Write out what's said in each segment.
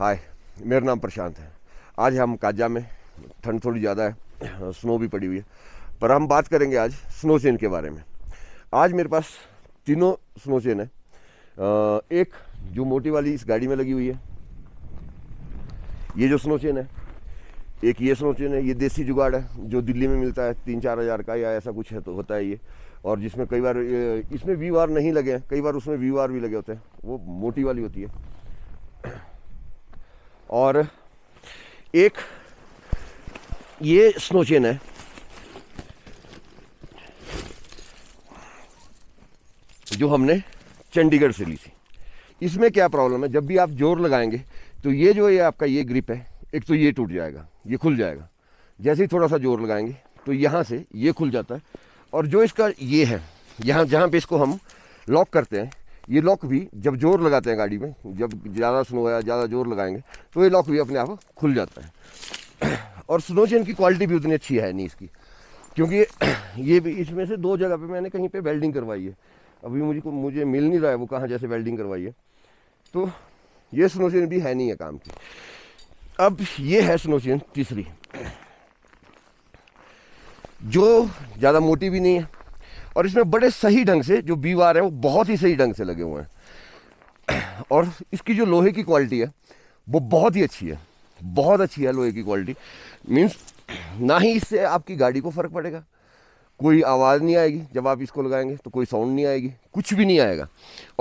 हाय मेरा नाम प्रशांत है आज हम काजा में ठंड थोड़ी ज़्यादा है स्नो भी पड़ी हुई है पर हम बात करेंगे आज स्नो चेन के बारे में आज मेरे पास तीनों स्नो चेन है एक जो मोटी वाली इस गाड़ी में लगी हुई है ये जो स्नो चेन है एक ये स्नो चेन है ये देसी जुगाड़ है जो दिल्ली में मिलता है तीन चार हज़ार का या ऐसा कुछ है तो होता है ये और जिसमें कई बार इसमें वी वार नहीं लगे हैं कई बार उसमें वी वार भी लगे होते हैं वो मोटी वाली होती है और एक ये स्नो चेन है जो हमने चंडीगढ़ से ली थी इसमें क्या प्रॉब्लम है जब भी आप जोर लगाएंगे तो ये जो ये आपका ये ग्रिप है एक तो ये टूट जाएगा ये खुल जाएगा जैसे ही थोड़ा सा जोर लगाएंगे तो यहाँ से ये खुल जाता है और जो इसका ये है यहाँ जहाँ पे इसको हम लॉक करते हैं ये लॉक भी जब जोर लगाते हैं गाड़ी में जब ज़्यादा स्नो या ज़्यादा जोर लगाएंगे तो ये लॉक भी अपने आप खुल जाता है और स्नो चेन की क्वालिटी भी उतनी अच्छी है नहीं इसकी क्योंकि ये भी इसमें से दो जगह पे मैंने कहीं पे वेल्डिंग करवाई है अभी मुझे मुझे मिल नहीं रहा है वो कहाँ जैसे वेल्डिंग करवाई है तो ये चेन भी है नहीं है काम की अब ये है चेन तीसरी जो ज़्यादा मोटी भी नहीं है और इसमें बड़े सही ढंग से जो बीवार है वो बहुत ही सही ढंग से लगे हुए हैं और इसकी जो लोहे की क्वालिटी है वो बहुत ही अच्छी है बहुत अच्छी है लोहे की क्वालिटी मीन्स ना ही इससे आपकी गाड़ी को फ़र्क पड़ेगा कोई आवाज़ नहीं आएगी जब आप इसको लगाएंगे तो कोई साउंड नहीं आएगी कुछ भी नहीं आएगा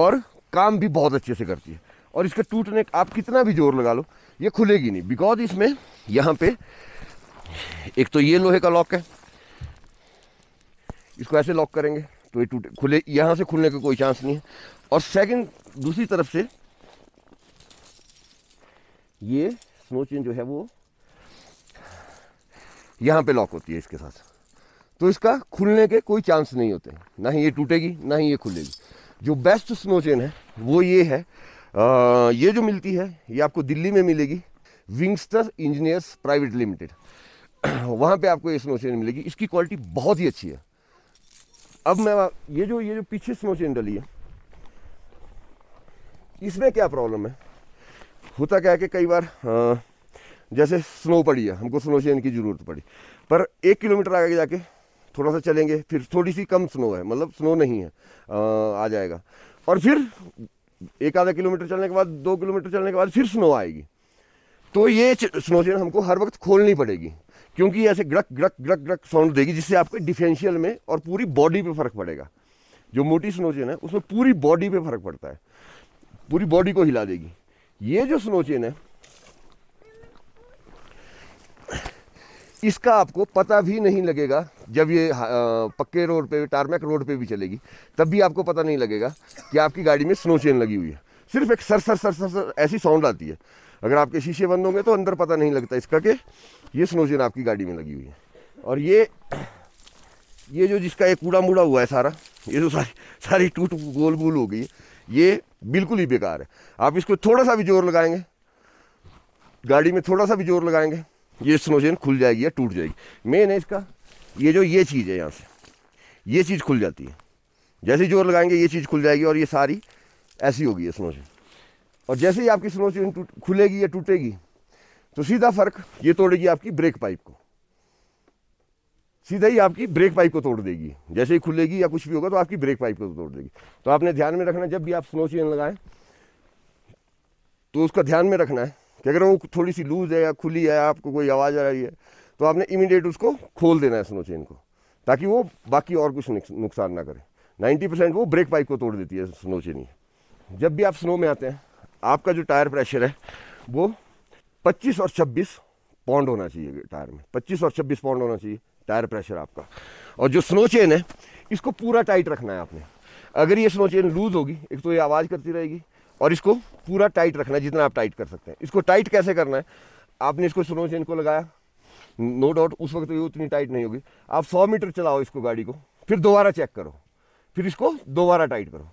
और काम भी बहुत अच्छे से करती है और इसके टूटने आप कितना भी जोर लगा लो ये खुलेगी नहीं बिकॉज इसमें यहाँ पे एक तो ये लोहे का लॉक है इसको ऐसे लॉक करेंगे तो ये टूटे खुले यहाँ से खुलने का कोई चांस नहीं है और सेकंड दूसरी तरफ से ये स्नो चेन जो है वो यहाँ पे लॉक होती है इसके साथ तो इसका खुलने के कोई चांस नहीं होते ना ही ये टूटेगी ना ही ये खुलेगी जो बेस्ट स्नो चेन है वो ये है आ, ये जो मिलती है ये आपको दिल्ली में मिलेगी विंगस्टर इंजीनियर्स प्राइवेट लिमिटेड वहाँ पे आपको ये स्नो चेन मिलेगी इसकी क्वालिटी बहुत ही अच्छी है अब मैं ये जो ये जो पीछे स्नो चेन डली है इसमें क्या प्रॉब्लम है होता क्या है कि कई बार आ, हाँ, जैसे स्नो पड़ी है हमको स्नो चेन की ज़रूरत पड़ी पर एक किलोमीटर आगे जाके थोड़ा सा चलेंगे फिर थोड़ी सी कम स्नो है मतलब स्नो नहीं है आ, आ जाएगा और फिर एक आधा किलोमीटर चलने के बाद दो किलोमीटर चलने के बाद फिर स्नो आएगी तो ये स्नो चेन हमको हर वक्त खोलनी पड़ेगी क्योंकि ऐसे ग्रक ग्रक ग्रक ग्रक साउंड देगी जिससे आपके डिफेंशियल में और पूरी बॉडी पे फर्क पड़ेगा जो मोटी स्नो चेन है उसमें पूरी बॉडी पे फर्क पड़ता है पूरी बॉडी को हिला देगी ये जो स्नो चेन है इसका आपको पता भी नहीं लगेगा जब ये पक्के रोड पे टारमैक रोड पे भी चलेगी तब भी आपको पता नहीं लगेगा कि आपकी गाड़ी में स्नो चेन लगी हुई है सिर्फ एक sir sir sir sir sir ऐसी साउंड आती है अगर आपके शीशे बंद होंगे तो अंदर पता नहीं लगता इसका कि ये स्नोजन आपकी गाड़ी में लगी हुई है और ये ये जो जिसका एक कूड़ा मूड़ा हुआ है सारा ये जो सारी सारी टूट गोल गोल हो गई है ये बिल्कुल ही बेकार है आप इसको थोड़ा सा भी जोर लगाएंगे गाड़ी में थोड़ा सा भी जोर लगाएंगे ये स्नोजेन खुल जाएगी या टूट जाएगी मेन है इसका ये जो ये चीज़ है यहाँ से ये चीज़ खुल जाती है जैसे जोर लगाएंगे ये चीज़ खुल जाएगी और ये सारी ऐसी होगी स्नोजेन और जैसे ही आपकी स्लो चेन खुलेगी या टूटेगी तो सीधा फर्क ये तोड़ेगी आपकी ब्रेक पाइप को सीधा ही आपकी ब्रेक पाइप को तोड़ देगी जैसे ही खुलेगी या कुछ भी होगा तो आपकी ब्रेक पाइप को तोड़ देगी तो आपने ध्यान में रखना जब भी आप स्नो चेन लगाएं तो उसका ध्यान में रखना है कि अगर वो थोड़ी सी लूज है या खुली है आपको कोई आवाज़ आ रही है तो आपने इमीडिएट उसको खोल देना है स्नो चेन को ताकि वो बाकी और कुछ नुकसान ना करे 90 परसेंट वो ब्रेक पाइप को तोड़ देती है स्नो चेन ही जब भी आप स्नो में आते हैं आपका जो टायर प्रेशर है वो 25 और 26 पौंड होना चाहिए टायर में 25 और 26 पौंड होना चाहिए टायर प्रेशर आपका और जो स्नो चेन है इसको पूरा टाइट रखना है आपने अगर ये स्नो चेन लूज होगी एक तो ये आवाज़ करती रहेगी और इसको पूरा टाइट रखना है जितना आप टाइट कर सकते हैं इसको टाइट कैसे करना है आपने इसको स्नो चेन को लगाया नो डाउट उस वक्त ये उतनी टाइट नहीं होगी आप 100 मीटर चलाओ इसको गाड़ी को फिर दोबारा चेक करो फिर इसको दोबारा टाइट करो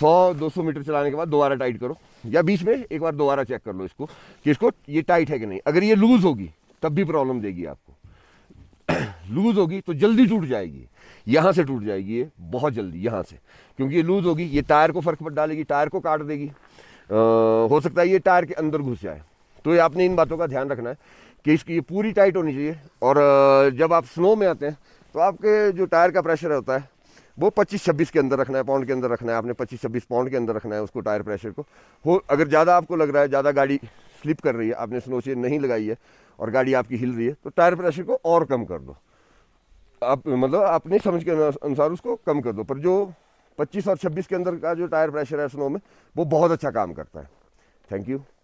100 200 मीटर चलाने के बाद दोबारा टाइट करो या बीच में एक बार दोबारा चेक कर लो इसको कि इसको ये टाइट है कि नहीं अगर ये लूज़ होगी तब भी प्रॉब्लम देगी आपको लूज़ होगी तो जल्दी टूट जाएगी यहाँ से टूट जाएगी ये बहुत जल्दी यहाँ से क्योंकि ये लूज़ होगी ये टायर को फ़र्क पर डालेगी टायर को काट देगी आ, हो सकता है ये टायर के अंदर घुस जाए तो ये आपने इन बातों का ध्यान रखना है कि इसकी ये पूरी टाइट होनी चाहिए और जब आप स्नो में आते हैं तो आपके जो टायर का प्रेशर होता है वो 25-26 के अंदर रखना है पाउंड के अंदर रखना है आपने 25-26 पाउंड के अंदर रखना है उसको टायर प्रेशर को हो अगर ज़्यादा आपको लग रहा है ज़्यादा गाड़ी स्लिप कर रही है आपने स्नो चेन नहीं लगाई है और गाड़ी आपकी हिल रही है तो टायर प्रेशर को और कम कर दो आप मतलब अपनी समझ के अनुसार उसको कम कर दो पर जो पच्चीस और छब्बीस के अंदर का जो टायर प्रेशर है स्नो में वो बहुत अच्छा काम करता है थैंक यू